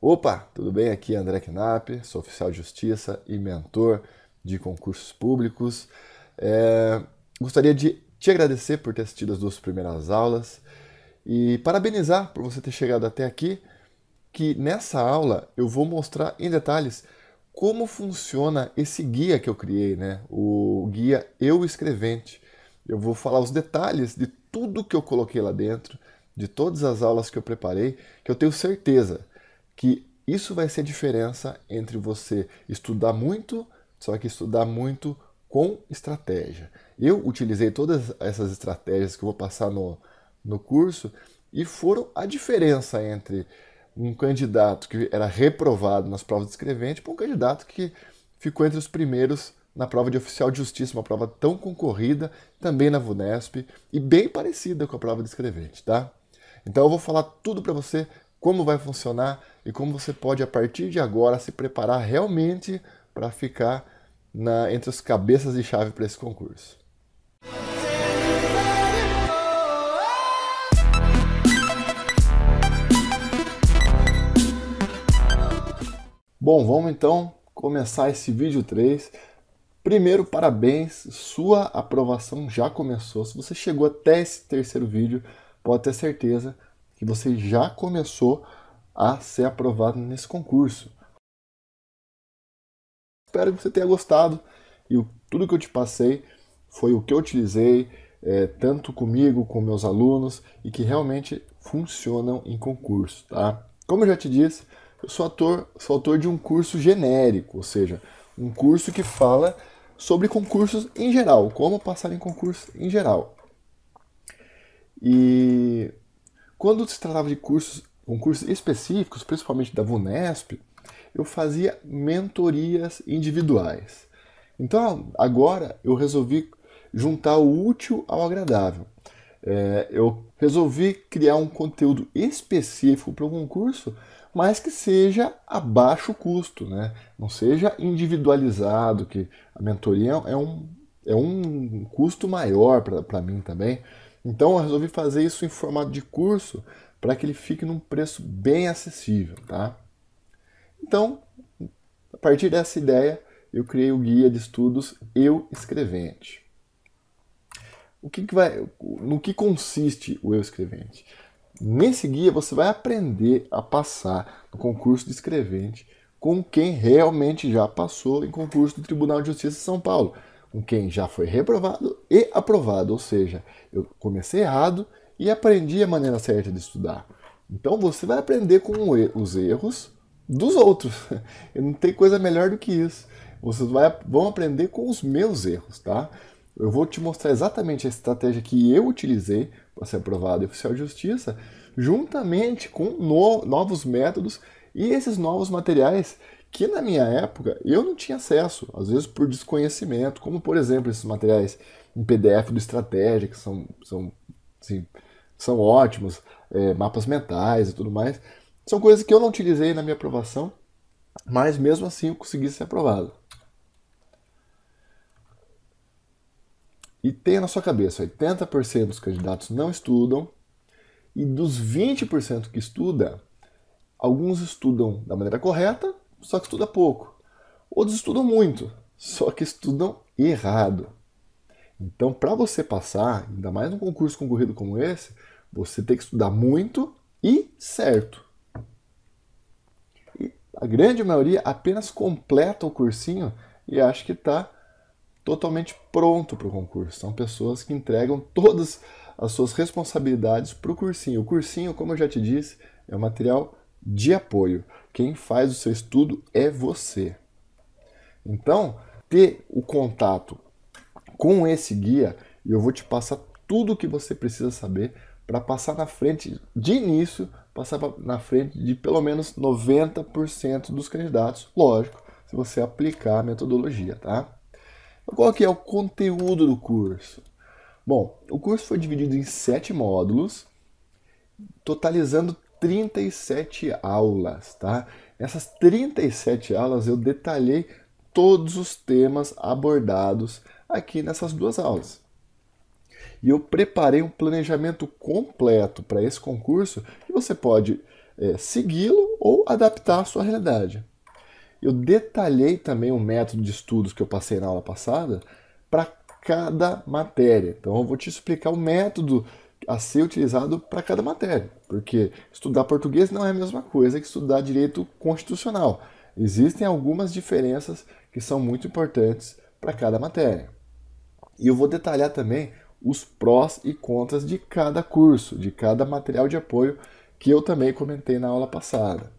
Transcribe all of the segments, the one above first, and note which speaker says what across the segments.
Speaker 1: Opa, tudo bem? Aqui é André Knapp, sou oficial de justiça e mentor de concursos públicos. É, gostaria de te agradecer por ter assistido as duas primeiras aulas e parabenizar por você ter chegado até aqui. Que nessa aula eu vou mostrar em detalhes como funciona esse guia que eu criei, né? O guia Eu Escrevente. Eu vou falar os detalhes de tudo que eu coloquei lá dentro, de todas as aulas que eu preparei, que eu tenho certeza que isso vai ser a diferença entre você estudar muito, só que estudar muito com estratégia. Eu utilizei todas essas estratégias que eu vou passar no, no curso e foram a diferença entre um candidato que era reprovado nas provas de escrevente para um candidato que ficou entre os primeiros na prova de oficial de justiça, uma prova tão concorrida, também na VUNESP e bem parecida com a prova de escrevente, tá? Então eu vou falar tudo para você como vai funcionar e como você pode, a partir de agora, se preparar realmente para ficar na, entre as cabeças de chave para esse concurso. Bom, vamos então começar esse vídeo 3. Primeiro, parabéns, sua aprovação já começou. Se você chegou até esse terceiro vídeo, pode ter certeza e você já começou a ser aprovado nesse concurso. Espero que você tenha gostado e tudo que eu te passei foi o que eu utilizei, é, tanto comigo, com meus alunos, e que realmente funcionam em concurso, tá? Como eu já te disse, eu sou, ator, sou autor de um curso genérico, ou seja, um curso que fala sobre concursos em geral, como passar em concurso em geral. E quando se tratava de cursos, concursos específicos, principalmente da VUNESP, eu fazia mentorias individuais. Então agora eu resolvi juntar o útil ao agradável. É, eu resolvi criar um conteúdo específico para o concurso, mas que seja a baixo custo, né? não seja individualizado, que a mentoria é um, é um custo maior para mim também. Então eu resolvi fazer isso em formato de curso para que ele fique num preço bem acessível, tá? Então, a partir dessa ideia, eu criei o guia de estudos Eu Escrevente. O que, que vai, no que consiste o Eu Escrevente? Nesse guia você vai aprender a passar no concurso de escrevente com quem realmente já passou em concurso do Tribunal de Justiça de São Paulo com quem já foi reprovado e aprovado, ou seja, eu comecei errado e aprendi a maneira certa de estudar. Então você vai aprender com os erros dos outros. não tem coisa melhor do que isso. Vocês vão aprender com os meus erros, tá? Eu vou te mostrar exatamente a estratégia que eu utilizei para ser aprovado em oficial de justiça, juntamente com no novos métodos e esses novos materiais que na minha época eu não tinha acesso, às vezes por desconhecimento, como por exemplo esses materiais em PDF do Estratégia, que são, são, assim, são ótimos, é, mapas mentais e tudo mais. São coisas que eu não utilizei na minha aprovação, mas mesmo assim eu consegui ser aprovado. E tenha na sua cabeça, 80% dos candidatos não estudam, e dos 20% que estuda, alguns estudam da maneira correta só que estuda pouco. Outros estudam muito, só que estudam errado. Então, para você passar, ainda mais num concurso concorrido como esse, você tem que estudar muito e certo. E a grande maioria apenas completa o cursinho e acha que está totalmente pronto para o concurso. São pessoas que entregam todas as suas responsabilidades para o cursinho. O cursinho, como eu já te disse, é um material de apoio. Quem faz o seu estudo é você. Então, ter o contato com esse guia, e eu vou te passar tudo o que você precisa saber para passar na frente de início, passar na frente de pelo menos 90% dos candidatos, lógico, se você aplicar a metodologia, tá? Qual que é o conteúdo do curso? Bom, o curso foi dividido em sete módulos, totalizando 37 aulas, tá? Essas 37 aulas eu detalhei todos os temas abordados aqui nessas duas aulas. E eu preparei um planejamento completo para esse concurso que você pode é, segui-lo ou adaptar à sua realidade. Eu detalhei também o método de estudos que eu passei na aula passada para cada matéria. Então eu vou te explicar o método a ser utilizado para cada matéria, porque estudar português não é a mesma coisa que estudar direito constitucional. Existem algumas diferenças que são muito importantes para cada matéria. E eu vou detalhar também os prós e contras de cada curso, de cada material de apoio que eu também comentei na aula passada.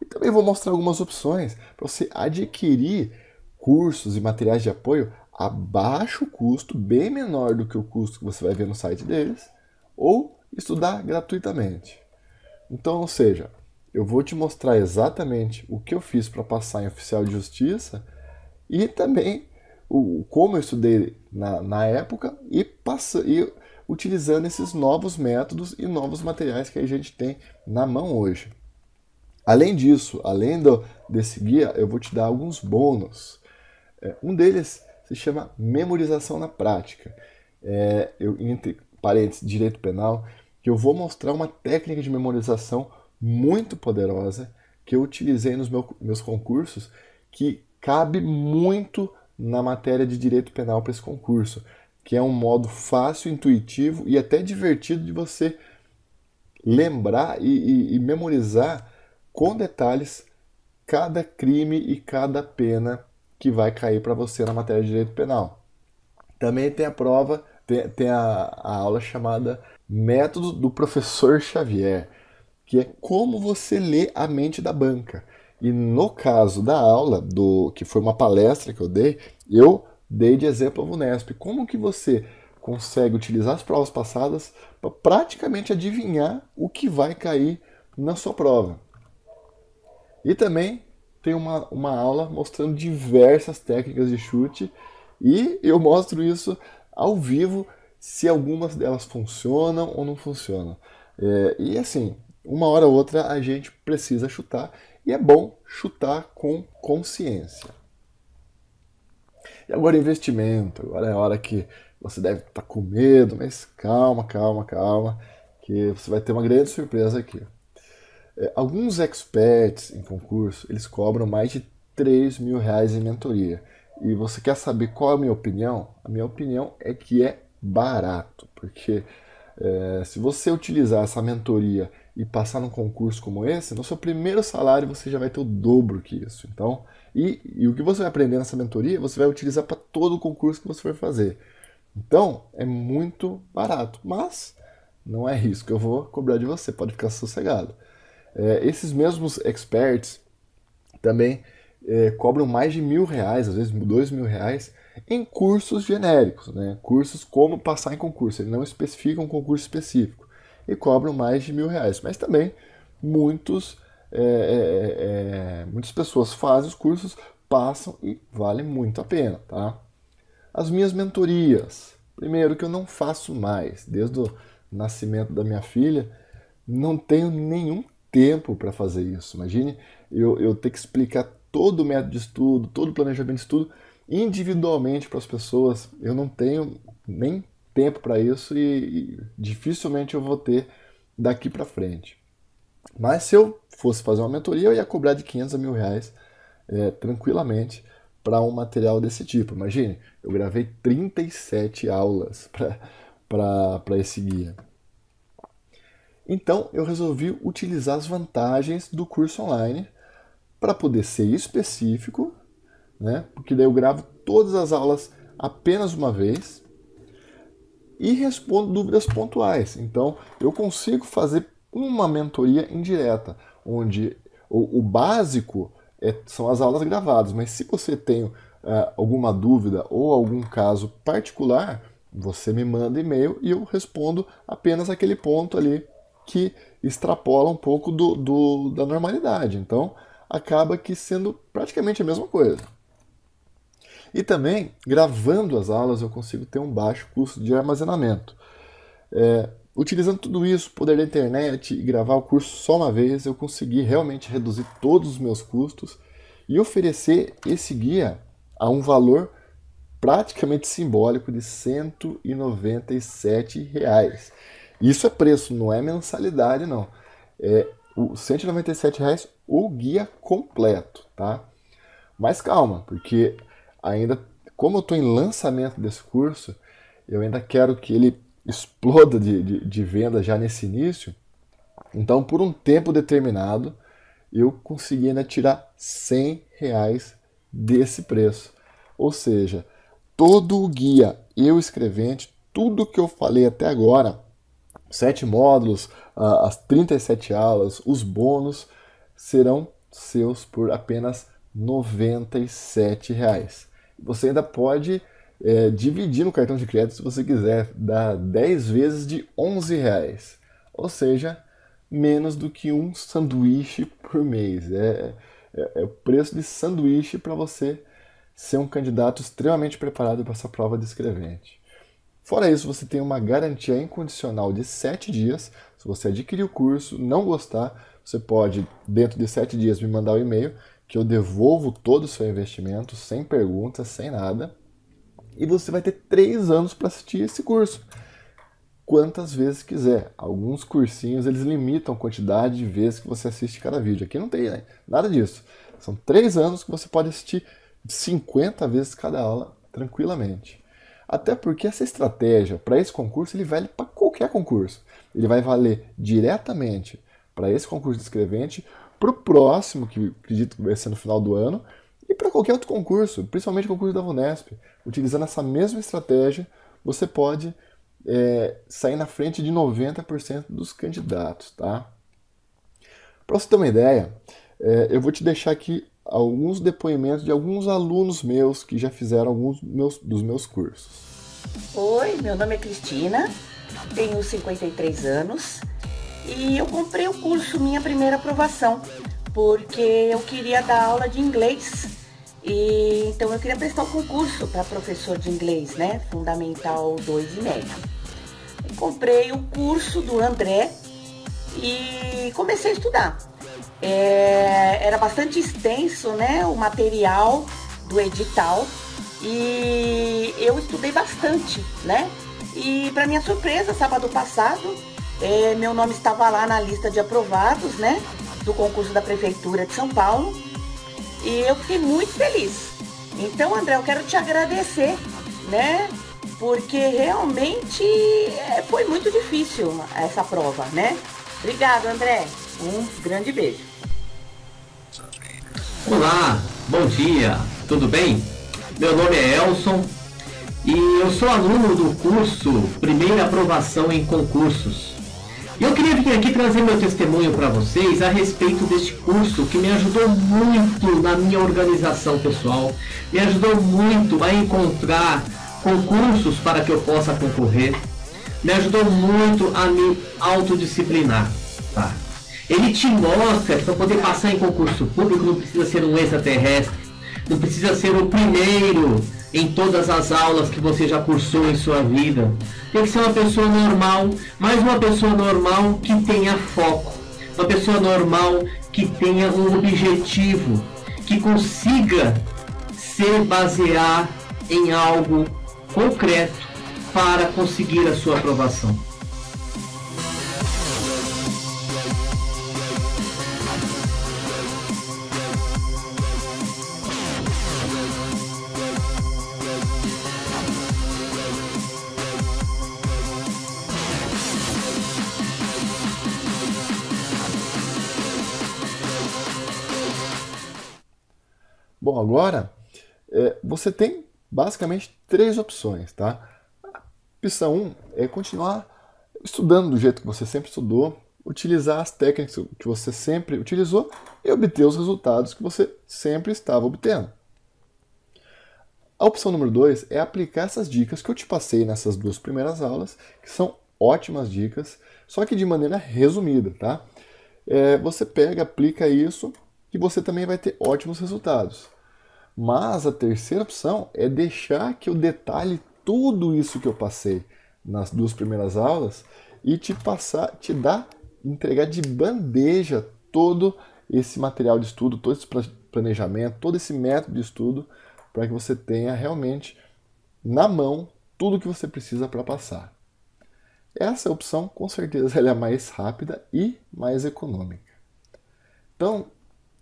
Speaker 1: E também vou mostrar algumas opções para você adquirir cursos e materiais de apoio a baixo custo, bem menor do que o custo que você vai ver no site deles, ou estudar gratuitamente. Então, ou seja, eu vou te mostrar exatamente o que eu fiz para passar em oficial de justiça e também o, como eu estudei na, na época e, passa, e utilizando esses novos métodos e novos materiais que a gente tem na mão hoje. Além disso, além do, desse guia, eu vou te dar alguns bônus. É, um deles se chama memorização na prática. É, eu, entre parênteses, direito penal, que eu vou mostrar uma técnica de memorização muito poderosa que eu utilizei nos meu, meus concursos, que cabe muito na matéria de direito penal para esse concurso, que é um modo fácil, intuitivo e até divertido de você lembrar e, e, e memorizar com detalhes cada crime e cada pena que vai cair para você na matéria de direito penal. Também tem a prova, tem, tem a, a aula chamada Método do Professor Xavier, que é como você lê a mente da banca. E no caso da aula, do que foi uma palestra que eu dei, eu dei de exemplo a Vunesp. Como que você consegue utilizar as provas passadas para praticamente adivinhar o que vai cair na sua prova? E também tem uma, uma aula mostrando diversas técnicas de chute e eu mostro isso ao vivo se algumas delas funcionam ou não funcionam. É, e assim, uma hora ou outra a gente precisa chutar e é bom chutar com consciência. E agora investimento, agora é a hora que você deve estar tá com medo, mas calma, calma, calma, que você vai ter uma grande surpresa aqui. É, alguns experts em concurso, eles cobram mais de 3 mil reais em mentoria. E você quer saber qual é a minha opinião? A minha opinião é que é barato, porque é, se você utilizar essa mentoria e passar num concurso como esse, no seu primeiro salário você já vai ter o dobro que isso. Então, e, e o que você vai aprender nessa mentoria, você vai utilizar para todo o concurso que você for fazer. Então, é muito barato, mas não é risco. Eu vou cobrar de você, pode ficar sossegado. É, esses mesmos experts também é, cobram mais de mil reais, às vezes dois mil reais, em cursos genéricos, né? cursos como passar em concurso, ele não especifica um concurso específico, e cobram mais de mil reais. Mas também muitos, é, é, é, é, muitas pessoas fazem os cursos, passam e vale muito a pena. Tá? As minhas mentorias. Primeiro, que eu não faço mais, desde o nascimento da minha filha, não tenho nenhum tempo para fazer isso. Imagine eu, eu ter que explicar todo o método de estudo, todo o planejamento de estudo individualmente para as pessoas. Eu não tenho nem tempo para isso e, e, dificilmente eu vou ter daqui para frente. Mas se eu fosse fazer uma mentoria, eu ia cobrar de 500 a mil reais é, tranquilamente para um material desse tipo. Imagine, eu gravei 37 aulas para esse guia. Então eu resolvi utilizar as vantagens do curso online para poder ser específico, né? Porque daí eu gravo todas as aulas apenas uma vez e respondo dúvidas pontuais. Então eu consigo fazer uma mentoria indireta, onde o, o básico é, são as aulas gravadas, mas se você tem uh, alguma dúvida ou algum caso particular, você me manda e-mail e eu respondo apenas aquele ponto ali que extrapola um pouco do, do, da normalidade. Então, acaba que sendo praticamente a mesma coisa. E também, gravando as aulas, eu consigo ter um baixo custo de armazenamento. É, utilizando tudo isso, poder da internet e gravar o curso só uma vez, eu consegui realmente reduzir todos os meus custos e oferecer esse guia a um valor praticamente simbólico de R$ 197. Reais. Isso é preço, não é mensalidade, não. É o 197 reais o guia completo, tá? Mas calma, porque ainda, como eu estou em lançamento desse curso, eu ainda quero que ele exploda de, de, de venda já nesse início. Então, por um tempo determinado, eu consegui ainda tirar 100 reais desse preço. Ou seja, todo o guia, eu escrevente, tudo que eu falei até agora sete módulos, as 37 aulas, os bônus serão seus por apenas R$ 97,00. Você ainda pode é, dividir no cartão de crédito se você quiser, dá 10 vezes de R$ 11,00, ou seja, menos do que um sanduíche por mês. É, é, é o preço de sanduíche para você ser um candidato extremamente preparado para essa prova de escrevente. Fora isso, você tem uma garantia incondicional de 7 dias. Se você adquirir o curso, não gostar, você pode, dentro de 7 dias, me mandar um e-mail que eu devolvo todo o seu investimento, sem perguntas, sem nada. E você vai ter 3 anos para assistir esse curso. Quantas vezes quiser. Alguns cursinhos eles limitam a quantidade de vezes que você assiste cada vídeo. Aqui não tem né? nada disso. São 3 anos que você pode assistir 50 vezes cada aula tranquilamente. Até porque essa estratégia para esse concurso ele vale para qualquer concurso. Ele vai valer diretamente para esse concurso de escrevente, para o próximo, que acredito que vai ser no final do ano, e para qualquer outro concurso, principalmente o concurso da VUNESP. Utilizando essa mesma estratégia, você pode é, sair na frente de 90% dos candidatos, tá? Para você ter uma ideia, é, eu vou te deixar aqui alguns depoimentos de alguns alunos meus que já fizeram alguns meus, dos meus cursos. Oi, meu nome é Cristina, tenho 53 anos e eu comprei o curso Minha Primeira Aprovação porque eu queria dar aula de inglês e então eu queria prestar um concurso para professor de inglês, né? Fundamental 2 e meio comprei o curso do André e comecei a estudar. É, era bastante extenso né, o material do edital e eu estudei bastante, né? E para minha surpresa, sábado passado, é, meu nome estava lá na lista de aprovados, né? Do concurso da Prefeitura de São Paulo. E eu fiquei muito feliz. Então, André, eu quero te agradecer, né? Porque realmente é, foi muito difícil essa prova, né? Obrigado, André. Um grande beijo. Olá, bom dia, tudo bem? Meu nome é Elson e eu sou aluno do curso Primeira Aprovação em Concursos. E eu queria vir aqui trazer meu testemunho para vocês a respeito deste curso que me ajudou muito na minha organização pessoal, me ajudou muito a encontrar concursos para que eu possa concorrer, me ajudou muito a me autodisciplinar. Tá? Ele te mostra que para poder passar em concurso público não precisa ser um extraterrestre, não precisa ser o primeiro em todas as aulas que você já cursou em sua vida. Tem que ser uma pessoa normal, mas uma pessoa normal que tenha foco, uma pessoa normal que tenha um objetivo, que consiga se basear em algo concreto para conseguir a sua aprovação. agora, é, você tem basicamente três opções, tá? opção 1 um é continuar estudando do jeito que você sempre estudou, utilizar as técnicas que você sempre utilizou e obter os resultados que você sempre estava obtendo. A opção número 2 é aplicar essas dicas que eu te passei nessas duas primeiras aulas, que são ótimas dicas, só que de maneira resumida, tá? É, você pega, aplica isso e você também vai ter ótimos resultados. Mas a terceira opção é deixar que eu detalhe tudo isso que eu passei nas duas primeiras aulas e te passar, te dar, entregar de bandeja todo esse material de estudo, todo esse planejamento, todo esse método de estudo, para que você tenha realmente na mão tudo o que você precisa para passar. Essa opção, com certeza, ela é mais rápida e mais econômica. Então,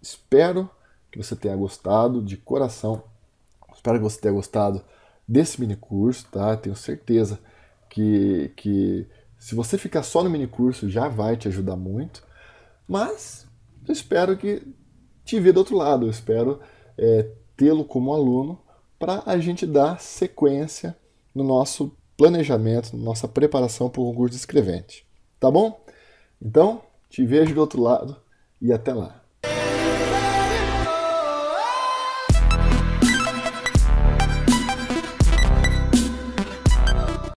Speaker 1: espero que você tenha gostado de coração. Espero que você tenha gostado desse mini curso, tá? Tenho certeza que, que se você ficar só no mini curso já vai te ajudar muito, mas eu espero que te ver do outro lado, eu espero é, tê-lo como aluno para a gente dar sequência no nosso planejamento, na nossa preparação para o concurso de escrevente. Tá bom? Então, te vejo do outro lado e até lá.